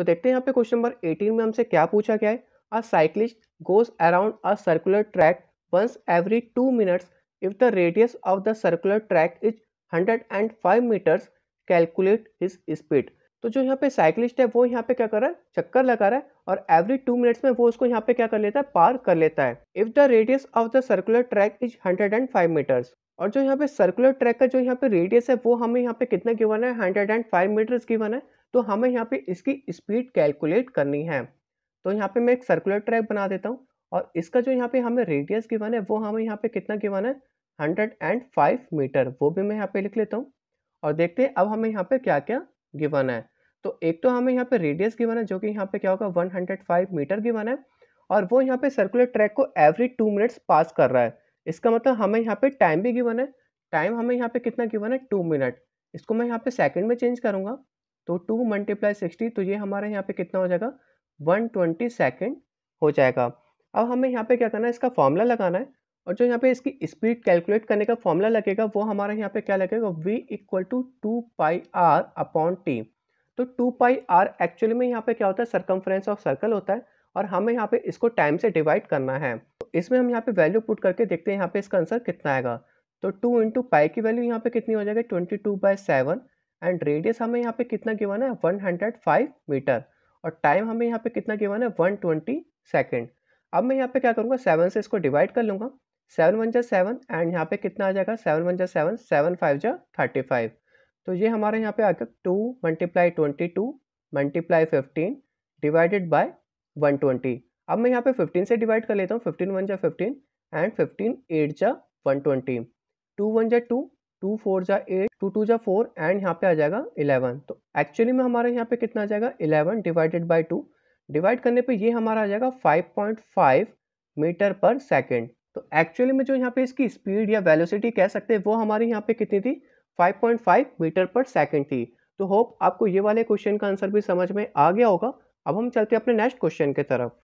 तो देखते हैं यहाँ पे क्वेश्चन नंबर एटीन में हमसे क्या पूछा गया है a cyclist goes around a circular track once every two minutes if the radius of the circular track is hundred and five metres calculate his speed तो जो यहाँ पे साइकिलिस्ट है वो यहाँ पे क्या कर रहा है चक्कर लगा रहा है और एवरी टू मिनट्स में वो उसको यहाँ पे क्या कर लेता है पार कर लेता है if the radius of the circular track is hundred and five metres और जो यहाँ पे सर्कुलर ट्रैक का जो यहाँ पे रेडियस है वो हमें यहाँ पे कितना गिवन है hundred and five metres given है तो हमें यहाँ पे इसकी स्पीड कैलकुलेट करनी है तो यहाँ पे मैं एक सर्कुलर ट्रैक बना देता हूँ और इसका जो यहाँ पे हमें रेडियस गिवन है वो हमें यहाँ पे कितना गिवन है हंड्रेड एंड फाइव मीटर वो भी मैं यहाँ पे लिख लेता हूँ और देखते हैं अब हमें यहाँ पे क्या क्या गिवन है तो एक तो हमें यहाँ पे रेडियस गिवन है जो कि यहाँ पे क्या होगा one hundred five metre given है और वो यहाँ पे सर्कुलर ट्रैक को एवरी टू मिनट्स पास कर रहा है इसका मतलब हमें यहाँ पे टाइम भी गिवन है टाइम हमें यहाँ पे कितना गिवन है टू मिनट इसको मैं यहाँ पे सेकंड में चेंज करूँगा तो टू मल्टीप्लाई सिक्सटी तो ये हमारे यहाँ पे कितना हो जाएगा वन ट्वेंटी सेकेंड हो जाएगा अब हमें यहाँ पे क्या करना है इसका फॉर्मूला लगाना है और जो यहाँ पे इसकी स्पीड कैलकुलेट करने का फॉर्मूला लगेगा वो हमारे यहाँ पे क्या लगेगा V equal to two pi R upon T तो टू पाई आर एक्चुअली में यहाँ पे क्या होता है सरकमफ्रेंस ऑफ सर्कल होता है और हमें यहाँ पे इसको टाइम से डिवाइड करना है तो इसमें हम यहाँ पे वैल्यू पुट करके देखते हैं यहाँ पे इसका आंसर कितना आएगा तो टू इंटू पाई की वैल्यू यहाँ पे कितनी हो जाएगी twenty two by seven and radius हमें यहाँ पे कितना गिवन है 105 मीटर और टाइम हमें यहाँ पे कितना गिवन है 120 सेकेंड अब मैं यहाँ पे क्या करूँगा सेवन से इसको डिवाइड कर लूँगा सेवन वन जा सेवन एंड यहाँ पे कितना आ जाएगा सेवन वन जा सेवन सेवन फाइव जा थर्टी फाइव तो ये हमारे यहाँ पे आ गया two multiply twenty two multiply fifteen divided by one twenty अब मैं यहाँ पे फिफ्टीन से डिवाइड कर लेता हूँ फिफ्टीन वन जा फिफ्टीन एंड फिफ्टीन एट जा वन ट्वेंटी टू वन जा टू टू फोर जा एट टू टू जा फोर एंड यहाँ पे आ जाएगा इलेवन तो एक्चुअली में हमारे यहाँ पे कितना आ जाएगा eleven divided by two divide करने पे ये हमारा आ जाएगा five point five metre per second तो एक्चुअली में जो यहाँ पे इसकी स्पीड या वेलोसिटी कह सकते हैं वो हमारे यहाँ पे कितनी थी फाइव मीटर पर सेकेंड थी तो होप आपको ये वाले क्वेश्चन का आंसर भी समझ में आ गया होगा अब हम चलते हैं अपने नेक्स्ट क्वेश्चन की तरफ